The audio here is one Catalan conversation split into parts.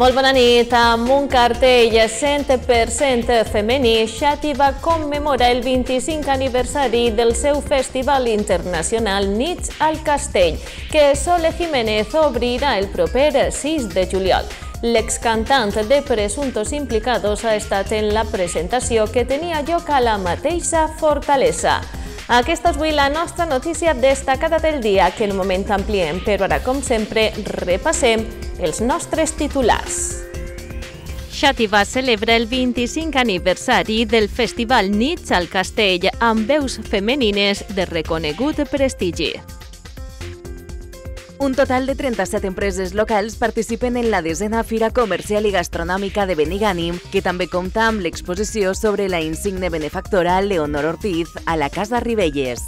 Molt bona nit. Amb un cartell 100% femení, Xàtiva commemora el 25 aniversari del seu Festival Internacional Nits al Castell, que Sole Jiménez obrirà el proper 6 de juliol. L'excantant de Presuntos implicats ha estat en la presentació que tenia lloc a la mateixa fortalesa. Aquesta és avui la nostra notícia destacada del dia, que en un moment ampliem, però ara, com sempre, repassem els nostres titulars. Xàtiva celebra el 25 aniversari del Festival Nits al Castell amb veus femenines de reconegut prestigi. Un total de 37 empreses locals participen en la desena Fira Comercial i Gastronòmica de Benigànim, que també compta amb l'exposició sobre la insigne benefactora Leonor Ortiz a la Casa Ribelles.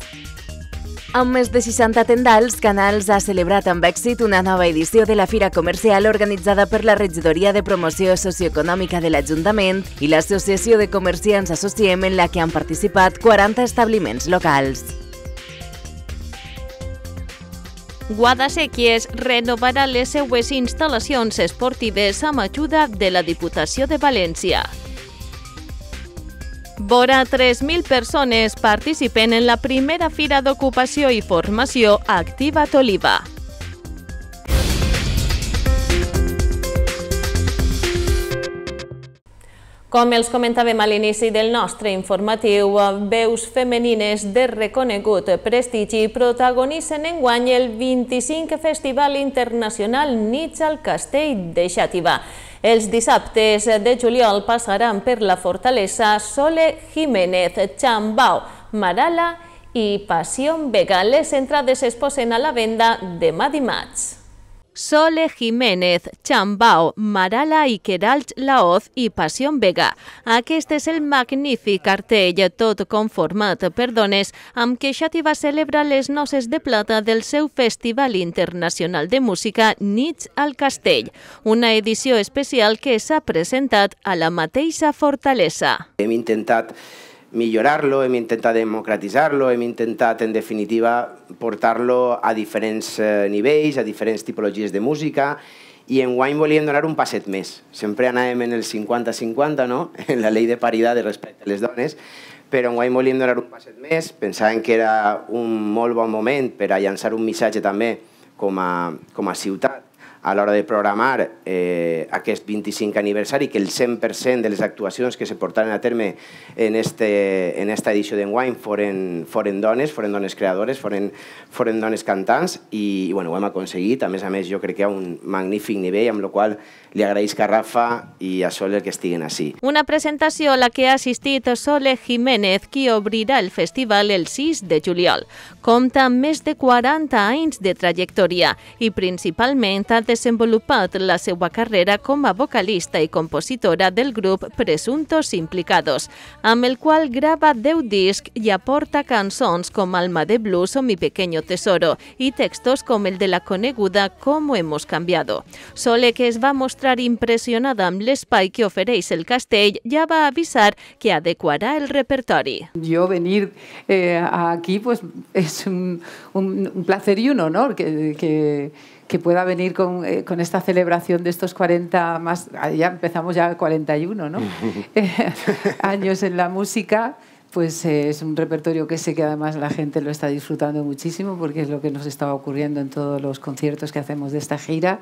Amb més de 60 tendals, Canals ha celebrat amb èxit una nova edició de la Fira Comercial organitzada per la Regidoria de Promoció Socioeconòmica de l'Ajuntament i l'Associació de Comerciants Associem en la que han participat 40 establiments locals. Guadasequies renovarà les seues instal·lacions esportives amb ajuda de la Diputació de València. Vora 3.000 persones participen en la primera fira d'ocupació i formació Activa Toliva. Com els comentàvem a l'inici del nostre informatiu, eh, veus femenines de reconegut prestigi protagonitzen enguany el 25 Festival Internacional Nits al Castell de Xàtiva. Els dissabtes de juliol passaran per la fortalesa Sole Jiménez, Chambau, Marala i Passió Vega. Les entrades es posen a la venda demà dimarts. Sole Jiménez, Chambao, Marala i Queralt Laoz i Passion Vega. Aquest és el magnífic cartell, tot conformat per dones, amb què Xàtiva celebra les noces de plata del seu Festival Internacional de Música Nits al Castell, una edició especial que s'ha presentat a la mateixa fortalesa. Hem intentat millorar-lo, hem intentat democratitzar-lo, hem intentat, en definitiva, portar-lo a diferents eh, nivells, a diferents tipologies de música, i en guany volíem donar un passet més. Sempre anàvem en el 50-50, no?, en la llei de paritat respecte a les dones, però en guany volíem donar un passet més, pensàvem que era un molt bon moment per a llançar un missatge també com a, com a ciutat a l'hora de programar eh, aquest 25 aniversari, que el 100% de les actuacions que se portaran a terme en, este, en esta edició d'enguany foren, foren dones, foren dones creadores, foren, foren dones cantants, i, i bueno, ho hem aconseguit. A més a més, jo crec que hi ha un magnífic nivell, amb el qual li agraeix a Rafa i a Sole que estiguen així. Una presentació a la que ha assistit Sole Jiménez, qui obrirà el festival el 6 de juliol. Compta amb més de 40 anys de trajectòria i principalment ha desenvolupat la seva carrera com vocalista i compositora del grup Presuntos Implicados, amb el qual grava 10 discs i aporta cançons com Alma de Blues o Mi Pequeño Tesoro i textos com el de la coneguda Como Hemos Cambiado. Sole, que es va mostrar impressionada amb l'espai que ofereix el castell, ja va avisar que adequarà el repertori. Yo venir eh, aquí pues, és un, placer y un honor que que pueda venir eh, con, esta celebración de estos 40 más, ah, ya empezamos ya 41 ¿no? Eh, años en la música, pues eh, es un repertorio que sé que además la gente lo está disfrutando muchísimo porque es lo que nos estaba ocurriendo en todos los conciertos que hacemos de esta gira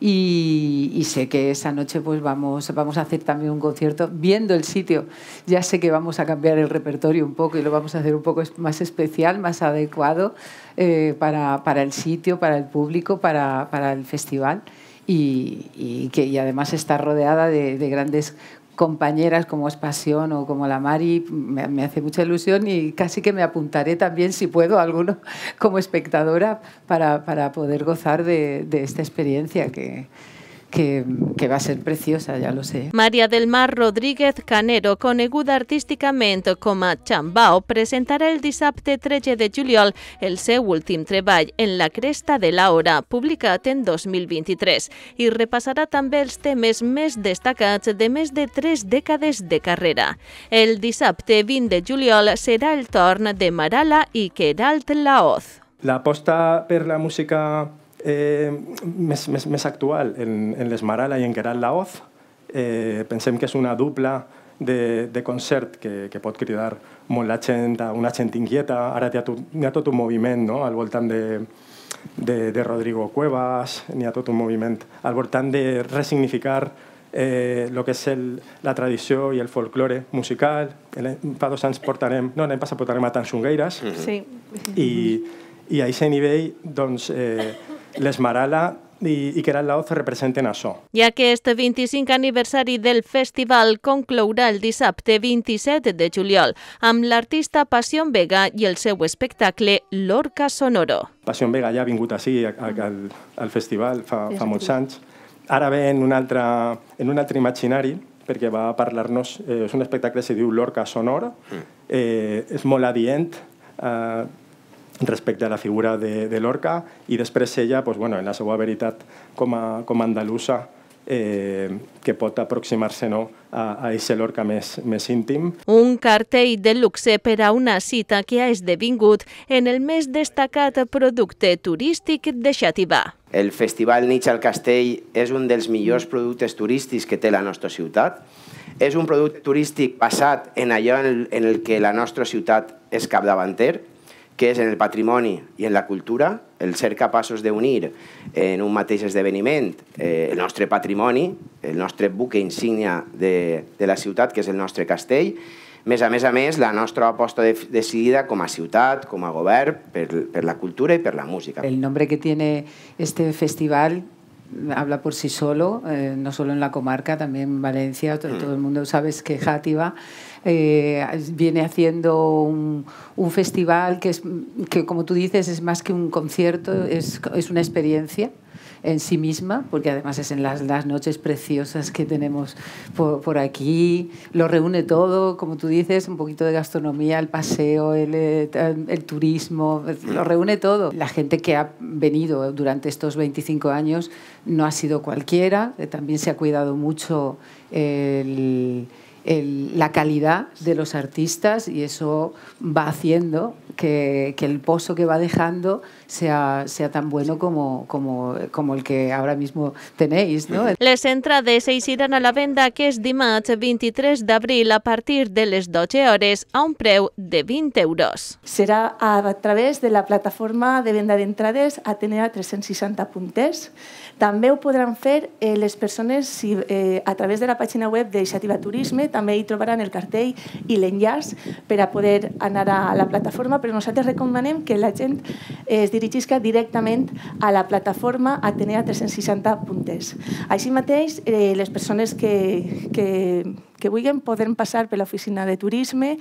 y, sé que esa noche pues vamos, vamos a hacer también un concierto viendo el sitio. Ya sé que vamos a cambiar el repertorio un poco y lo vamos a hacer un poco más especial, más adecuado eh, para, el sitio, para el público, para, el festival. Y, que además está rodeada de, de, grandes compañeras como Espasión o como la Mari, me, me, hace mucha ilusión y casi que me apuntaré también, si puedo, alguno como espectadora para, poder gozar de, de esta experiencia que, que, que, va ser preciosa, ja lo sé. Maria del Mar Rodríguez Canero, coneguda artísticament com a Chambao, presentarà el dissabte 13 de juliol el seu últim treball, En la cresta de l'hora, publicat en 2023, i repassarà també els temes més destacats de més de tres dècades de carrera. El dissabte 20 de juliol serà el torn de Marala i Queralt Laoz. L'aposta per la música eh, més, més, més actual en, en l'Esmarala i en Gerard Laoz. Eh, pensem que és una dupla de, de concert que, que pot cridar molt la gent, una gent inquieta. Ara hi ha, tot, hi ha tot un moviment no? al voltant de, de, de Rodrigo Cuevas, n'hi ha tot un moviment al voltant de resignificar eh, lo que és el, la tradició i el folklore musical. Fa dos anys portarem, no, l'any passat portarem a Tanxungueiras. Mm -hmm. Sí. I, I a aquest nivell, doncs, eh, l'esmerala i, i que Queralt Laoz representen això. I aquest 25 aniversari del festival conclourà el dissabte 27 de juliol amb l'artista Passion Vega i el seu espectacle L'Orca Sonoro. Passion Vega ja ha vingut així al, al festival fa, fa molts anys. Ara ve en un altre, en un altre imaginari perquè va parlar-nos, eh, és un espectacle que se diu L'Orca Sonora, mm. eh, és molt adient, eh, respecte a la figura de, de Lorca i després ella, doncs, bueno, en la seva veritat com a, com a andalusa, eh, que pot aproximar-se no, a, a aquest Lorca més, més íntim. Un cartell de luxe per a una cita que ha esdevingut en el més destacat producte turístic de Xativà. El Festival Nits al Castell és un dels millors productes turístics que té la nostra ciutat. És un producte turístic basat en allò en el, en el que la nostra ciutat és capdavanter, que és en el patrimoni i en la cultura, el ser capaços d'unir eh, en un mateix esdeveniment eh, el nostre patrimoni, el nostre buque insígnia de, de la ciutat, que és el nostre castell, més a més a més, la nostra aposta de, decidida com a ciutat, com a govern, per, per la cultura i per la música. El nombre que tiene este festival habla por sí solo, eh, no solo en la comarca, también en Valencia, mm. todo, el mundo sabe que Jativa eh, viene haciendo un, festival que, que, como tú dices, es más que un concierto, es una experiencia en sí misma, porque además es en las, noches preciosas que tenemos por, aquí, lo reúne todo, como tú dices, un poquito de gastronomía, el paseo, el, eh, el turismo, pues, lo reúne todo. La gente que ha venido durante estos 25 años no ha sido cualquiera, eh, también se ha cuidado mucho el la calidad de los artistas y eso va haciendo que, el pozo que va dejando sea, sea tan bueno como, como, el que ahora mismo tenéis. ¿no? Les entrades se irán a la venda que es dimarts 23 de abril... a partir de las 12 horas... a un preu de 20 euros. "...será a través de la plataforma de venda de Atenea 360 tener També ho podran fer podrán eh, les persones personas eh, a través de la página web de d'Iniciativa Turisme, també hi trobaran el cartell i l'enllaç per a poder anar a la plataforma, però nosaltres recomanem que la gent es dirigisca directament a la plataforma Atenea 360 puntes. Així mateix, eh, les persones que, que que vulguin poden passar per l'oficina de turisme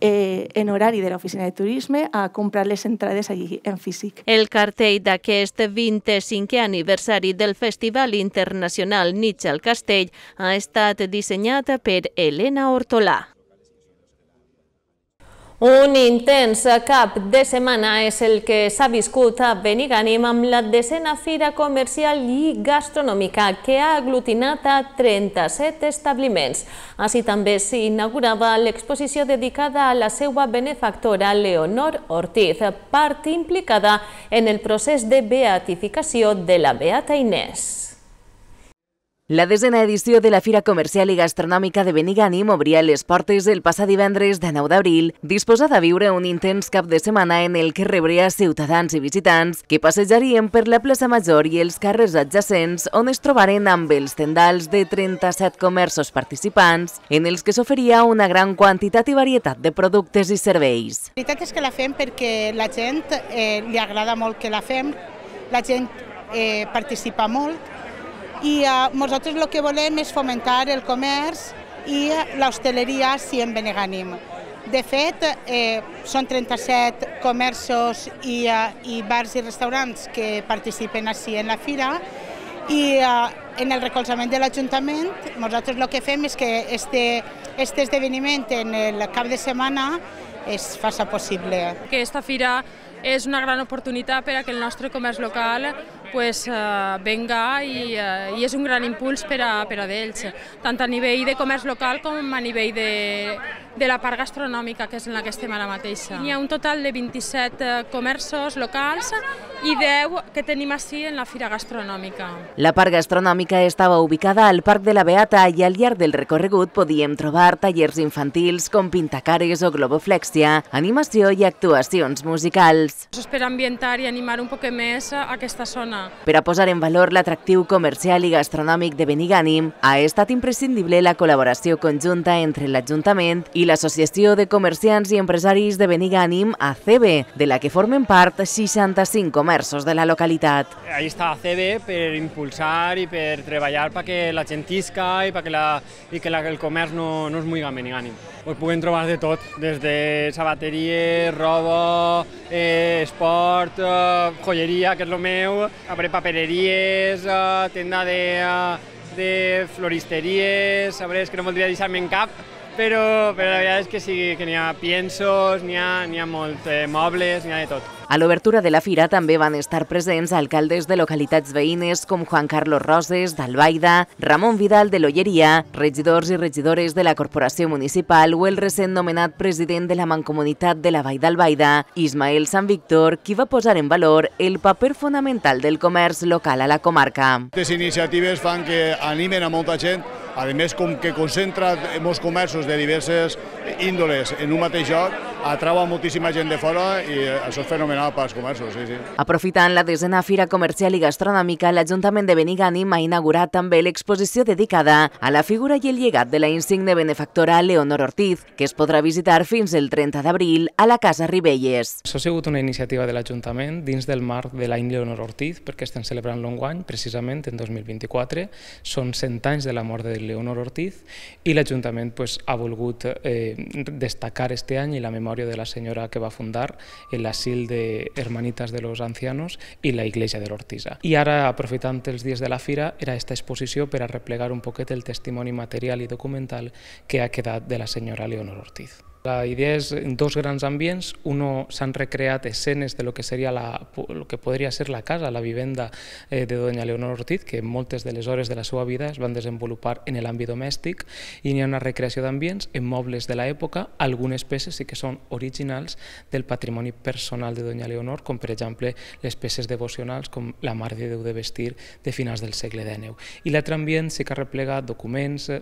eh, en horari de l'oficina de turisme a comprar les entrades allí en físic. El cartell d'aquest 25è aniversari del Festival Internacional Nietzsche al Castell ha estat dissenyat per Elena Hortolà. Un intens cap de setmana és el que s'ha viscut a Benigànim amb la desena fira comercial i gastronòmica que ha aglutinat a 37 establiments. Així també s'inaugurava l'exposició dedicada a la seva benefactora Leonor Ortiz, part implicada en el procés de beatificació de la Beata Inés. La desena edició de la Fira Comercial i Gastronòmica de Benigànim obria les portes el passat divendres de 9 d'abril, disposada a viure un intens cap de setmana en el que rebria ciutadans i visitants que passejarien per la plaça Major i els carrers adjacents on es trobaren amb els tendals de 37 comerços participants en els que s'oferia una gran quantitat i varietat de productes i serveis. La veritat és que la fem perquè la gent eh, li agrada molt que la fem, la gent eh, participa molt, i eh, nosaltres el lo que volem és fomentar el comerç i la si en Beneganim. De fet, eh, són 37 comerços i, eh, i bars i restaurants que participen així en la fira i eh, en el recolzament de l'Ajuntament nosaltres el que fem és que este, esdeveniment en el cap de setmana es faci possible. Que esta fira és una gran oportunitat per el nostre comerç local pues, eh, venga i, eh, i és un gran impuls per a, per a d'ells, tant a nivell de comerç local com a nivell de, de la part gastronòmica, que és en la que estem ara mateix. Hi ha un total de 27 eh, comerços locals i 10 que tenim així en la Fira Gastronòmica. La part gastronòmica estava ubicada al Parc de la Beata i al llarg del recorregut podíem trobar tallers infantils com pintacares o globoflexia, animació i actuacions musicals. És ambientar i animar un poc més aquesta zona per a posar en valor l'atractiu comercial i gastronòmic de Benigànim, ha estat imprescindible la col·laboració conjunta entre l'Ajuntament i l'Associació de Comerciants i Empresaris de Benigànim, ACB, de la que formen part 65 comerços de la localitat. Ahí està ACB per impulsar i per treballar perquè la gent isca i perquè la, i que la, el comerç no, no es muiga a Benigànim. Us puguem trobar de tot, des de sabateries, roba, eh, esport, eh, joieria, que és el meu, habré papeleries, eh, tenda de, eh, de floristeries, sabré, és que no voldria deixar-me en cap, però, però la veritat és que sí, que n'hi ha piensos, n'hi ha, ha molts eh, mobles, n'hi ha de tot. A l'obertura de la fira també van estar presents alcaldes de localitats veïnes com Juan Carlos Roses, d'Albaida, Ramon Vidal de l'Olleria, regidors i regidores de la Corporació Municipal o el recent nomenat president de la Mancomunitat de la Vall d'Albaida, Ismael Sant Víctor, qui va posar en valor el paper fonamental del comerç local a la comarca. Les iniciatives fan que animen a molta gent a més, com que concentra molts comerços de diverses índoles en un mateix lloc, atrau moltíssima gent de fora i això és fenomenal pels comerços. Sí, sí. Aprofitant la desena fira comercial i gastronòmica, l'Ajuntament de Benigànim ha inaugurat també l'exposició dedicada a la figura i el llegat de la insigne benefactora Leonor Ortiz, que es podrà visitar fins el 30 d'abril a la Casa Ribelles. Això ha sigut una iniciativa de l'Ajuntament dins del marc de l'any Leonor Ortiz, perquè estem celebrant l'enguany, precisament en 2024. Són 100 anys de la mort de Leonor Ortiz i l'Ajuntament pues, ha volgut eh, destacar este any la memòria de la senyora que va fundar l'asil de Hermanitas de los Ancianos i la Iglesia de l'Ortisa. I ara, aprofitant els dies de la fira, era aquesta exposició per a replegar un poquet el testimoni material i documental que ha quedat de la senyora Leonor Ortiz. La idea es en dos grans ambients, Uno, s'han recreat escenes de lo que seria la, lo que podria ser la casa, la eh, de doña Leonor Ortiz, que moltes de les hores de la seva vida es van desenvolupar en l'àmbit domèstic, i n'hi ha una recreació d'ambients en mobles de l'època, algunes peces sí que són originals del patrimoni personal de doña Leonor, com per exemple les peces devocionals com la Mare de Déu de Vestir de finals del segle XIX. I l'altre ambient sí que replegat documents, eh,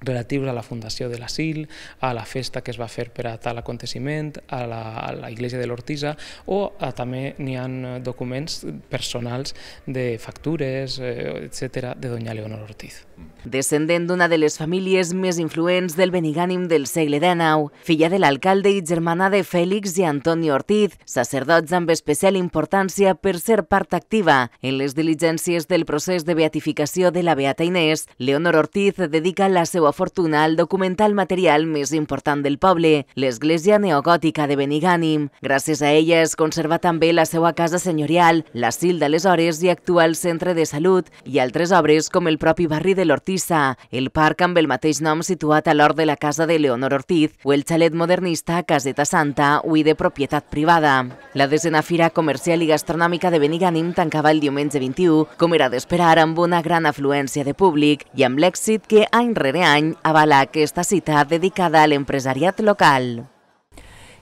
relatius a la fundació de l'asil, a la festa que es va fer per a tal aconteciment, a la, a iglesia de l'Ortisa, o eh, també n'hi ha eh, documents personals de factures, eh, etc de doña Leonor Ortiz. Descendent d'una de les famílies més influents del Benigànim del segle XIX, filla de l'alcalde i germana de Fèlix i Antoni Ortiz, sacerdots amb especial importància per ser part activa en les diligències del procés de beatificació de la Beata Inés, Leonor Ortiz dedica la seva seva fortuna al documental material més important del poble, l'església neogòtica de Benigànim. Gràcies a ella es conserva també la seva casa senyorial, l'asil d'aleshores i actual centre de salut, i altres obres com el propi barri de l'Hortissa, el parc amb el mateix nom situat a l'hort de la casa de Leonor Ortiz o el xalet modernista Caseta Santa, ui de propietat privada. La desena fira comercial i gastronòmica de Benigànim tancava el diumenge 21, com era d'esperar amb una gran afluència de públic i amb l'èxit que any rere any d'enguany avala aquesta cita dedicada a l'empresariat local.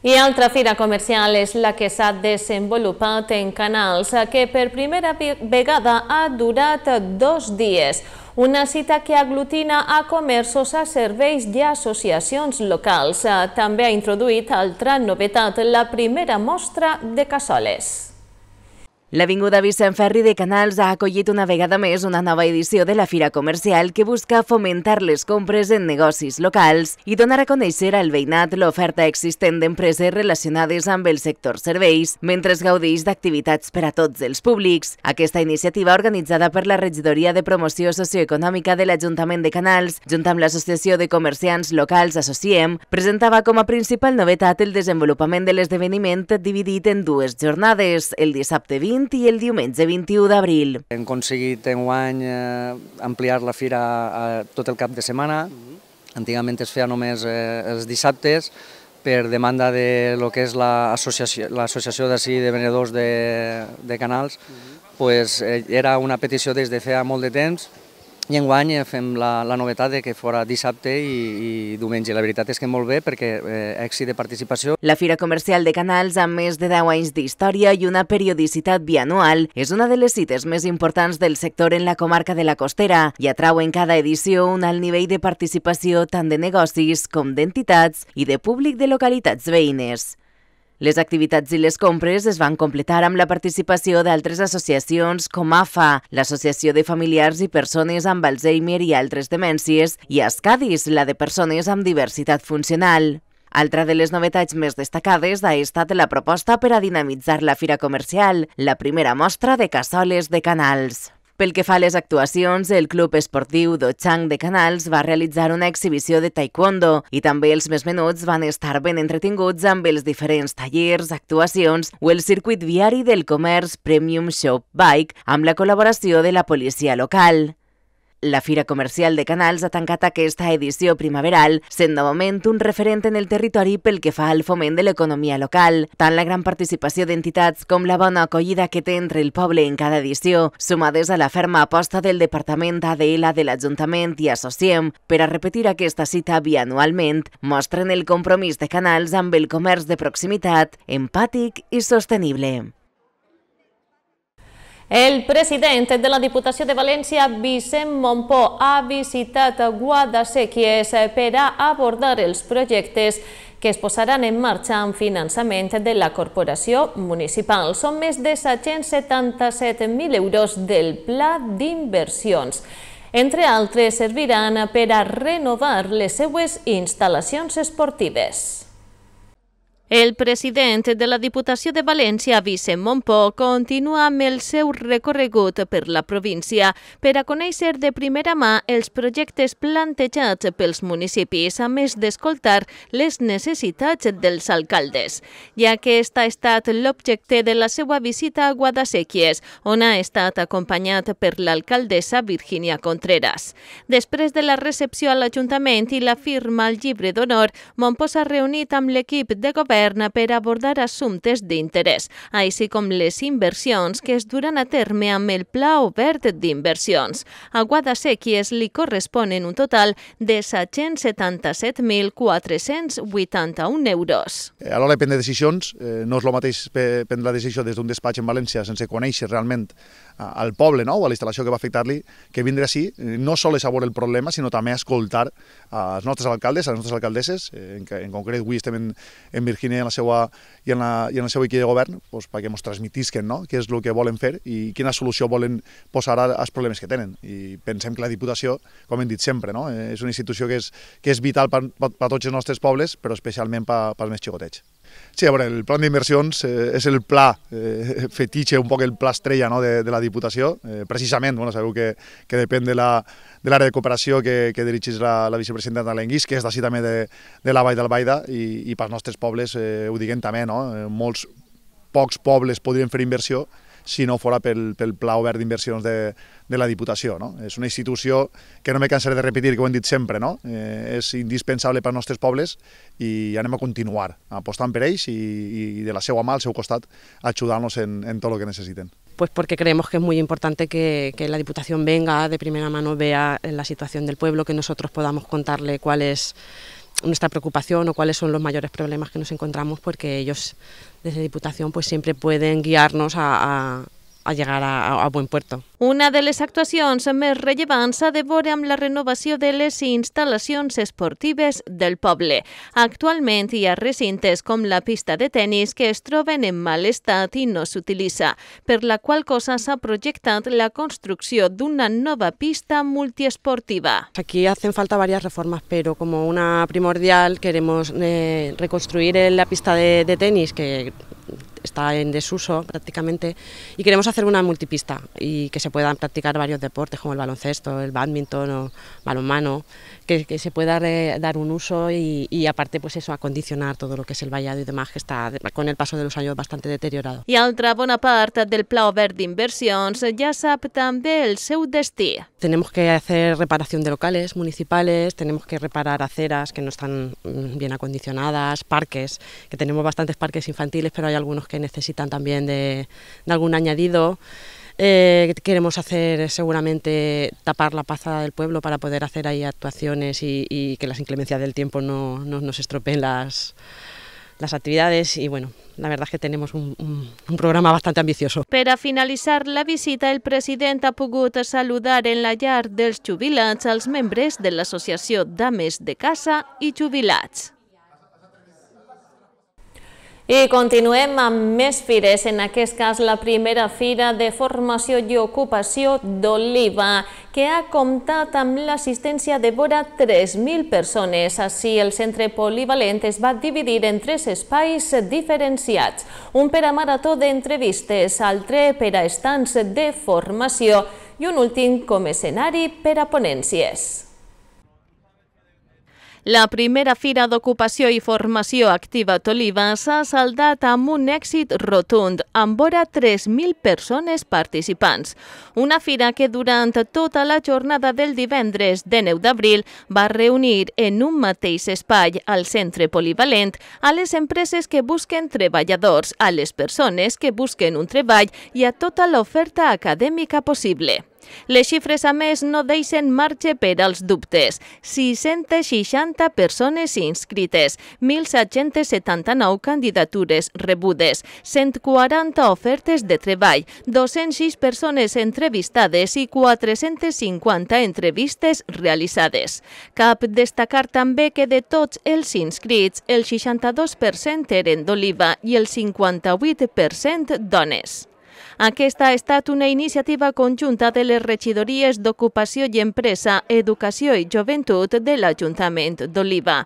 I altra fira comercial és la que s'ha desenvolupat en Canals, que per primera vegada ha durat dos dies. Una cita que aglutina a comerços, a serveis i a associacions locals. També ha introduït altra novetat, la primera mostra de cassoles. L'Avinguda Vicent Ferri de Canals ha acollit una vegada més una nova edició de la Fira Comercial que busca fomentar les compres en negocis locals i donar a conèixer al veïnat l'oferta existent d'empreses relacionades amb el sector serveis, mentre es gaudeix d'activitats per a tots els públics. Aquesta iniciativa organitzada per la Regidoria de Promoció Socioeconòmica de l'Ajuntament de Canals, junt amb l'Associació de Comerciants Locals Associem, presentava com a principal novetat el desenvolupament de l'esdeveniment dividit en dues jornades, el dissabte 20 20 i el diumenge 21 d'abril. Hem aconseguit enguany eh, ampliar la fira a tot el cap de setmana. Antigament es feia només eh, els dissabtes, per demanda de lo que és l'associació d'ací de venedors de, de canals, pues, eh, era una petició des de feia molt de temps i enguany eh, fem la, la novetat de que fora dissabte i, i diumenge. La veritat és que molt bé perquè eh, èxit de participació. La Fira Comercial de Canals, amb més de 10 anys d'història i una periodicitat bianual, és una de les cites més importants del sector en la comarca de la Costera i atrau en cada edició un alt nivell de participació tant de negocis com d'entitats i de públic de localitats veïnes. Les activitats i les compres es van completar amb la participació d'altres associacions com AFA, l'Associació de Familiars i Persones amb Alzheimer i altres demències, i Ascadis, la de Persones amb Diversitat Funcional. Altra de les novetats més destacades ha estat la proposta per a dinamitzar la fira comercial, la primera mostra de cassoles de canals. Pel que fa a les actuacions, el Club Esportiu Dochang de Canals va realitzar una exhibició de taekwondo i també els més menuts van estar ben entretinguts amb els diferents tallers, actuacions o el circuit viari del comerç Premium Shop Bike amb la col·laboració de la policia local. La Fira Comercial de Canals ha tancat aquesta edició primaveral, sent de moment un referent en el territori pel que fa al foment de l'economia local. Tant la gran participació d'entitats com la bona acollida que té entre el poble en cada edició, sumades a la ferma aposta del Departament ADL de l'Ajuntament i Associem per a repetir aquesta cita bianualment, mostren el compromís de Canals amb el comerç de proximitat, empàtic i sostenible. El president de la Diputació de València, Vicent Montpó, ha visitat Guadasequies per a abordar els projectes que es posaran en marxa amb finançament de la corporació municipal. Són més de 777.000 euros del Pla d'Inversions. Entre altres, serviran per a renovar les seues instal·lacions esportives. El president de la Diputació de València, Vicent Montpó, continua amb el seu recorregut per la província per a conèixer de primera mà els projectes plantejats pels municipis, a més d'escoltar les necessitats dels alcaldes, ja que aquest ha estat l'objecte de la seva visita a Guadasequies, on ha estat acompanyat per l'alcaldessa Virginia Contreras. Després de la recepció a l'Ajuntament i la firma al llibre d'honor, Montpó s'ha reunit amb l'equip de govern govern per abordar assumptes d'interès, així com les inversions que es duran a terme amb el Pla Obert d'Inversions. A es li corresponen un total de 777.481 euros. Eh, a l'hora de prendre decisions, eh, no és el mateix prendre la decisió des d'un despatx en València sense conèixer realment al poble no? o a la instal·lació que va afectar-li, que vindre així no sols és veure el problema, sinó també a escoltar als nostres alcaldes, a les nostres alcaldesses, eh, en, en concret avui estem en, en quina és la seva, i en, la, i en la seva equip de govern pues, perquè ens transmitisquen no? què és el que volen fer i quina solució volen posar als problemes que tenen. I pensem que la Diputació, com hem dit sempre, no? Eh, és una institució que és, que és vital per, per, per tots els nostres pobles, però especialment per, pels més xicotets. Sí, a veure, el plan d'inversions eh, és el pla eh, fetitxe, un poc el pla estrella no, de, de la Diputació. Eh, precisament, bueno, sabeu que, que depèn de l'àrea de, de cooperació que, que dirigeix la, la vicepresidenta de l'Enguís, que és d'ací també de, de la Vall d'Albaida, i, i pels nostres pobles eh, ho diguem també, no? Eh, molts pocs pobles podrien fer inversió si no fora pel, pel pla obert d'inversions de, de la Diputación. No? una institución que no me cansaré de repetir, que ho dicho siempre, no? eh, indispensable para nuestros pueblos y i a continuar apostant por ellos y de la seva mal seu costat ajudant en, todo lo que necesiten. pues porque creemos que es muy importante que, la Diputación venga de primera mano, vea la situación del pueblo, que nosotros podamos contarle cuál es nuestra preocupación o cuáles son los mayores problemas que nos encontramos, porque ellos desde Diputación pues siempre pueden guiarnos a a llegar a, buen puerto. Una de les actuacions més rellevants ha de la renovació de les instalaciones... esportives del poble. Actualment ya recientes... con com la pista de tenis... que es en mal estat i no s'utilitza, per la qual cosa s'ha projectat la construcció d'una nova pista multiesportiva. Aquí hacen falta varias reformas, pero como una primordial queremos eh, reconstruir la pista de, de tenis que está en desuso prácticamente y queremos hacer una multipista y que se puedan practicar varios deportes como el baloncesto, el badminton o balonmano que, se pueda dar un uso y, aparte pues eso, acondicionar todo lo que es el vallado y demás, que está con el paso de los años bastante deteriorado. Y otra buena parte del Pla Verd ya ja sap també el seu destí. Tenemos que hacer reparación de locales municipales, tenemos que reparar aceras que no están mm, bien acondicionadas, parques, que tenemos bastantes parques infantiles, pero hay algunos que necesitan también de, de algún añadido. Eh, queremos hacer eh, seguramente tapar la paz del pueblo para poder hacer ahí actuaciones y, que las inclemencias del tiempo no, nos estropeen las, actividades y bueno, la verdad es que tenemos un, programa bastante ambicioso. Para finalizar la visita, el presidente ha podido saludar en la yard del dels a los miembros de la asociación Dames de Casa y Jubilats. I continuem amb més fires, en aquest cas la primera fira de formació i ocupació d'Oliva, que ha comptat amb l'assistència de vora 3.000 persones. Així, el centre polivalent es va dividir en tres espais diferenciats, un per a marató d'entrevistes, altre per a estants de formació i un últim com escenari per a ponències. La primera fira d'ocupació i formació activa a Toliva s'ha saldat amb un èxit rotund, amb vora 3.000 persones participants. Una fira que durant tota la jornada del divendres de 9 d'abril va reunir en un mateix espai al centre polivalent a les empreses que busquen treballadors, a les persones que busquen un treball i a tota l'oferta acadèmica possible. Les xifres, a més, no deixen marge per als dubtes. 660 persones inscrites, 1.779 candidatures rebudes, 140 ofertes de treball, 206 persones entrevistades i 450 entrevistes realitzades. Cap destacar també que de tots els inscrits, el 62% eren d'Oliva i el 58% dones. Aquesta ha estat una iniciativa conjunta de les regidories d'Ocupació i Empresa, Educació i Joventut de l'Ajuntament d'Oliva.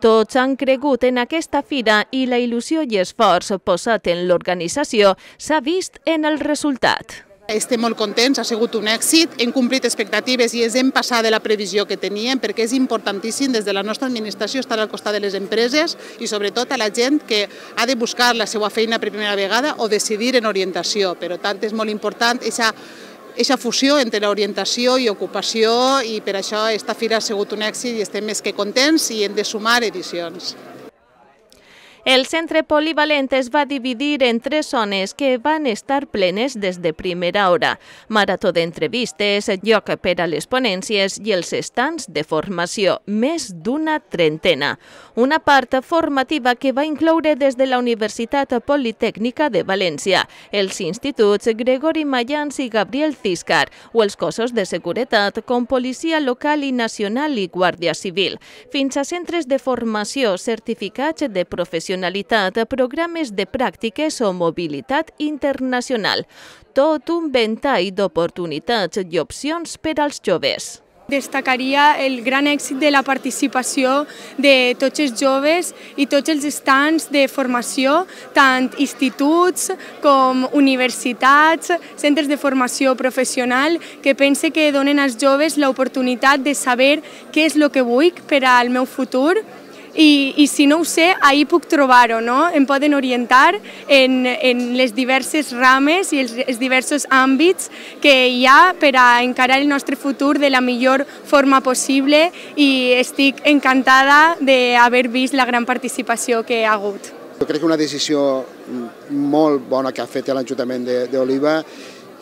Tots han cregut en aquesta fira i la il·lusió i esforç posat en l'organització s'ha vist en el resultat. Estem molt contents, ha sigut un èxit, hem complit expectatives i ens hem passat de la previsió que teníem perquè és importantíssim des de la nostra administració estar al costat de les empreses i sobretot a la gent que ha de buscar la seva feina per primera vegada o decidir en orientació. Per tant, és molt important aquesta aquesta fusió entre l'orientació i ocupació i per això aquesta fira ha sigut un èxit i estem més que contents i hem de sumar edicions. El centre polivalent es va dividir en tres zones que van estar plenes des de primera hora. Marató d'entrevistes, lloc per a les ponències i els estants de formació, més d'una trentena. Una part formativa que va incloure des de la Universitat Politècnica de València, els instituts Gregori Mayans i Gabriel Ciscar o els cossos de seguretat com Policia Local i Nacional i Guàrdia Civil, fins a centres de formació certificats de professionals internacionalitat, programes de pràctiques o mobilitat internacional. Tot un ventall d'oportunitats i opcions per als joves destacaria el gran èxit de la participació de tots els joves i tots els estants de formació, tant instituts com universitats, centres de formació professional, que pense que donen als joves l'oportunitat de saber què és el que vull per al meu futur i, i si no ho sé, ahir puc trobar-ho, no? Em poden orientar en, en les diverses rames i els, els diversos àmbits que hi ha per a encarar el nostre futur de la millor forma possible i estic encantada d'haver vist la gran participació que ha hagut. Jo crec que una decisió molt bona que ha fet l'Ajuntament d'Oliva,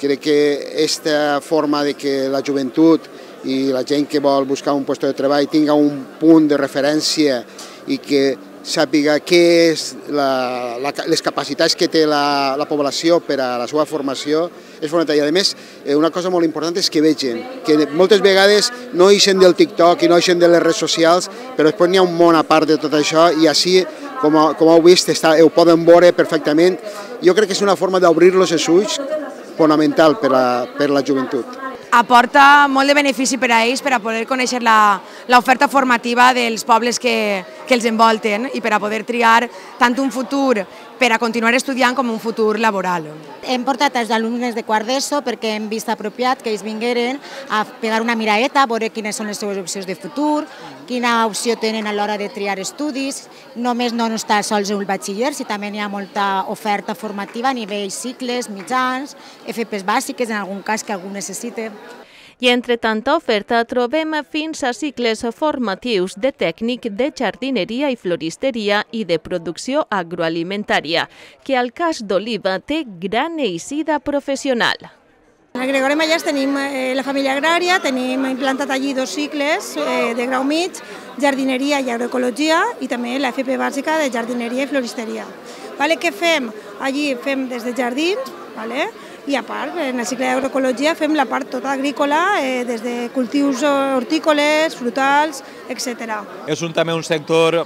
crec que aquesta forma de que la joventut i la gent que vol buscar un lloc de treball tinga un punt de referència i que sàpiga què és la, la, les capacitats que té la, la població per a la seva formació és fonamental. I a més, eh, una cosa molt important és que vegin, que moltes vegades no eixen del TikTok i no eixen de les redes socials, però després n'hi ha un món a part de tot això i així, com, com heu vist, està, ho poden veure perfectament. Jo crec que és una forma d'obrir-los els ulls fonamental per a, per a la joventut aporta molt de benefici per a ells per a poder conèixer l'oferta formativa dels pobles que, que els envolten i per a poder triar tant un futur per a continuar estudiant com un futur laboral. Hem portat els alumnes de quart d'ESO perquè hem vist apropiat que ells vingueren a pegar una miraeta, a veure quines són les seues opcions de futur, quina opció tenen a l'hora de triar estudis. Només no està sols el batxiller, si també hi ha molta oferta formativa a nivell cicles, mitjans, FPs bàsiques, en algun cas que algú necessite. I entre tanta oferta trobem fins a cicles formatius de tècnic de jardineria i floristeria i de producció agroalimentària, que al cas d'Oliva té gran eixida professional. A Gregori Mallès tenim eh, la família agrària, tenim implantat allí dos cicles eh, de grau mig, jardineria i agroecologia i també la FP bàsica de jardineria i floristeria. Vale, què fem? Allí fem des de jardins, vale? i a part, en el cicle d'agroecologia fem la part tota agrícola, eh, des de cultius hortícoles, frutals, etc. És un, també un sector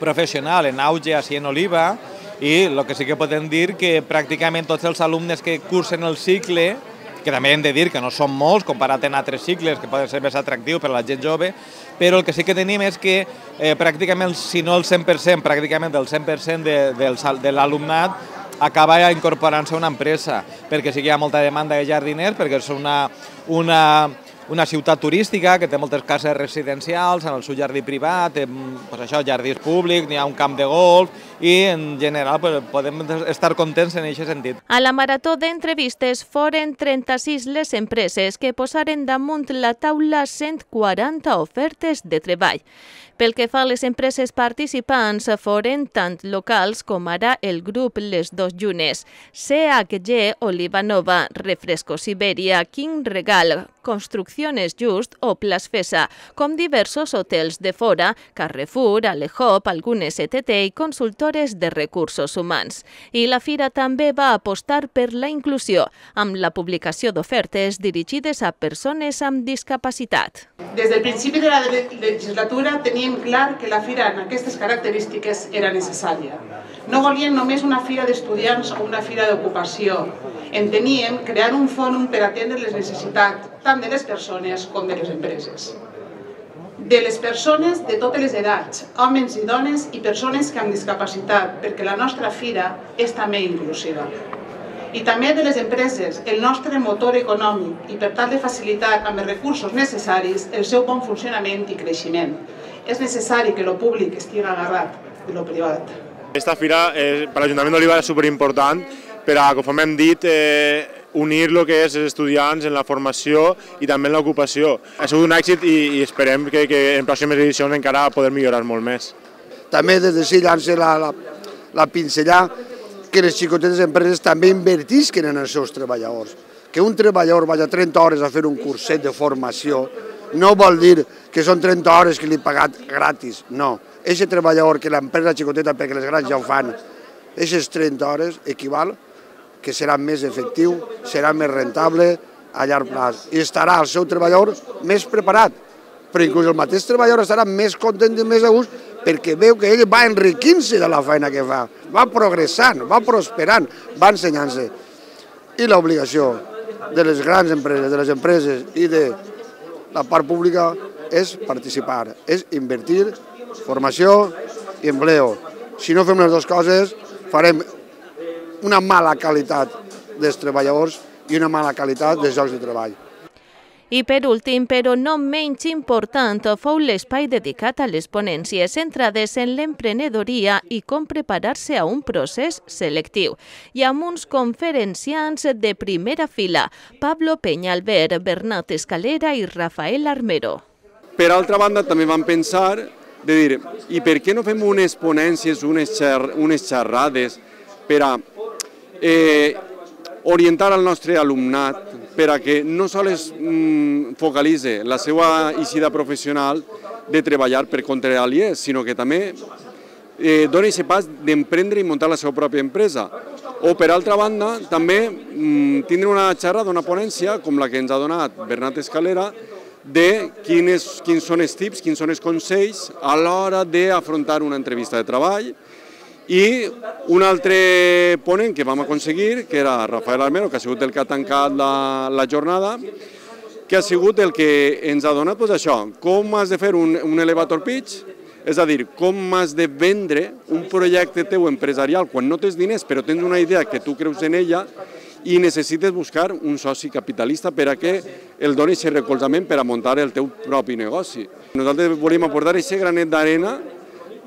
professional en auge així en Oliva i el que sí que podem dir que pràcticament tots els alumnes que cursen el cicle que també hem de dir que no són molts comparat en altres cicles que poden ser més atractiu per a la gent jove, però el que sí que tenim és que eh, pràcticament, si no el 100%, pràcticament el 100% de, de l'alumnat acaba incorporant-se a una empresa, perquè sí que hi ha molta demanda de jardiners, perquè és una, una, una ciutat turística que té moltes cases residencials, en el seu jardí privat, té pues això, jardins públics, n'hi ha un camp de golf i en general pues, podem estar contents en aquest sentit. A la marató d'entrevistes foren 36 les empreses que posaren damunt la taula 140 ofertes de treball. Pel que fa a les empreses participants, foren tant locals com ara el grup Les Dos Llunes, CHG Olivanova, Refrescos Iberia, King Regal, Construcciones Just o Plas Fesa, com diversos hotels de fora, Carrefour, Alehop, algunes ETT i consultores de recursos humans. I la fira també va apostar per la inclusió, amb la publicació d'ofertes dirigides a persones amb discapacitat. Des del principi de la legislatura teníem clar que la fira en aquestes característiques era necessària. No volien només una fira d'estudiants o una fira d'ocupació, enteníem crear un fòrum per atendre les necessitats tant de les persones com de les empreses. De les persones de totes les edats, homes i dones i persones que amb discapacitat, perquè la nostra fira és també inclusiva. I també de les empreses, el nostre motor econòmic i per tal de facilitar amb els recursos necessaris el seu bon funcionament i creixement. És necessari que el públic estigui agarrat de lo privat. Esta fira eh, per l'Ajuntament d'Oliva és superimportant però, com hem dit, eh, unir el que és els estudiants en la formació i també en l'ocupació. Ha sigut un èxit i, i esperem que, que en pròximes edicions encara poder millorar molt més. També des de si llança la, la, la pincellà que les xicotetes empreses també invertisquen en els seus treballadors. Que un treballador vagi 30 hores a fer un curset de formació no vol dir que són 30 hores que li he pagat gratis, no. Ese treballador que l'empresa xicoteta, perquè les grans ja ho fan, aquestes 30 hores equival que serà més efectiu, serà més rentable a llarg plaç i estarà el seu treballador més preparat, però inclús el mateix treballador estarà més content i més a gust perquè veu que ell va enriquint-se de la feina que fa, va progressant, va prosperant, va ensenyant-se. I l'obligació de les grans empreses, de les empreses i de la part pública és participar, és invertir, formació i empleo. Si no fem les dues coses, farem una mala qualitat dels treballadors i una mala qualitat dels llocs de treball. I per últim, però no menys important, fou l'espai dedicat a les ponències centrades en l'emprenedoria i com preparar-se a un procés selectiu. I amb uns conferenciants de primera fila, Pablo Peñalver, Bernat Escalera i Rafael Armero. Per altra banda, també vam pensar de dir, i per què no fem unes ponències, unes, unes xerrades, per a eh, orientar el nostre alumnat per a que no sols mm, focalitze la seva eixida professional de treballar per contra aliè, e, sinó que també eh, doni aquest pas d'emprendre i muntar la seva pròpia empresa. O, per altra banda, també mm, tindre una xerrada, una ponència, com la que ens ha donat Bernat Escalera, de quins, quins són els tips, quins són els consells a l'hora d'afrontar una entrevista de treball, i un altre ponent que vam aconseguir, que era Rafael Armero, que ha sigut el que ha tancat la, la jornada, que ha sigut el que ens ha donat doncs, això, com has de fer un, un elevator pitch, és a dir, com has de vendre un projecte teu empresarial quan no tens diners però tens una idea que tu creus en ella i necessites buscar un soci capitalista per a que el doni aquest recolzament per a muntar el teu propi negoci. Nosaltres volíem aportar aquest granet d'arena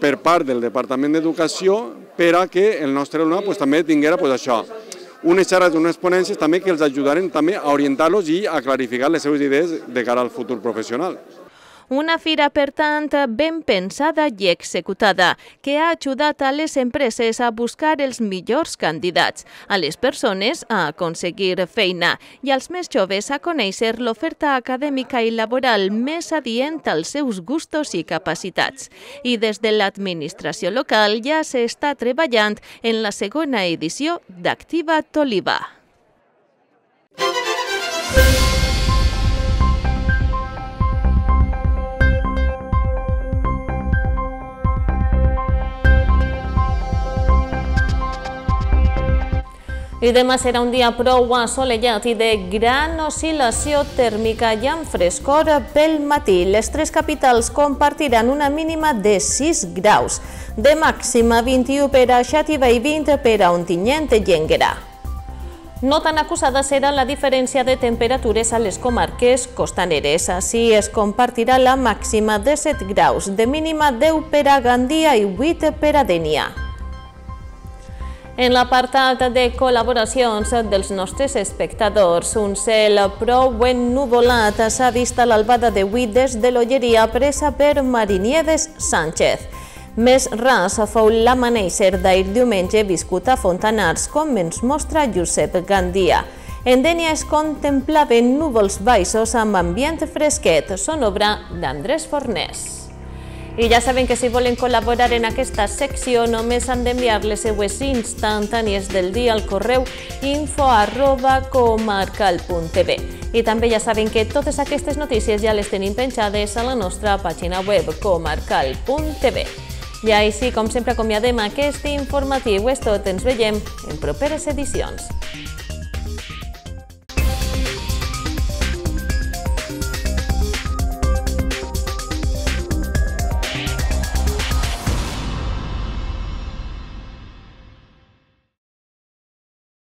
per part del Departament d'Educació per a que el nostre alumnat pues, també tinguera pues, això, unes xerrades, unes ponències també que els ajudaren també a orientar-los i a clarificar les seves idees de cara al futur professional. Una fira, per tant, ben pensada i executada, que ha ajudat a les empreses a buscar els millors candidats, a les persones a aconseguir feina i als més joves a conèixer l'oferta acadèmica i laboral més adient als seus gustos i capacitats. I des de l'administració local ja s'està treballant en la segona edició d'Activa Toliva. I demà serà un dia prou assolellat i de gran oscil·lació tèrmica i amb frescor pel matí. Les tres capitals compartiran una mínima de 6 graus, de màxima 21 per a Xàtiva i 20 per a Ontinyent i Enguerà. No tan acusada serà la diferència de temperatures a les comarques costaneres. Així es compartirà la màxima de 7 graus, de mínima 10 per a Gandia i 8 per a Denia. En l'apartat de col·laboracions dels nostres espectadors, un cel prou ben nuvolat s'ha vist a l'albada de Huides de l'Olleria presa per Marinieves Sánchez. Més ras fou l'amaneixer d'ahir diumenge viscut a Fontanars, com ens mostra Josep Gandia. En Dènia es contemplaven núvols baixos amb ambient fresquet, són obra d'Andrés Fornés. I ja saben que si volen col·laborar en aquesta secció només han d'enviar les seues instantànies del dia al correu info arroba comarcal.tv. I també ja saben que totes aquestes notícies ja les tenim penjades a la nostra pàgina web comarcal.tv. I així, com sempre, acomiadem aquest informatiu. És tot, ens veiem en properes edicions.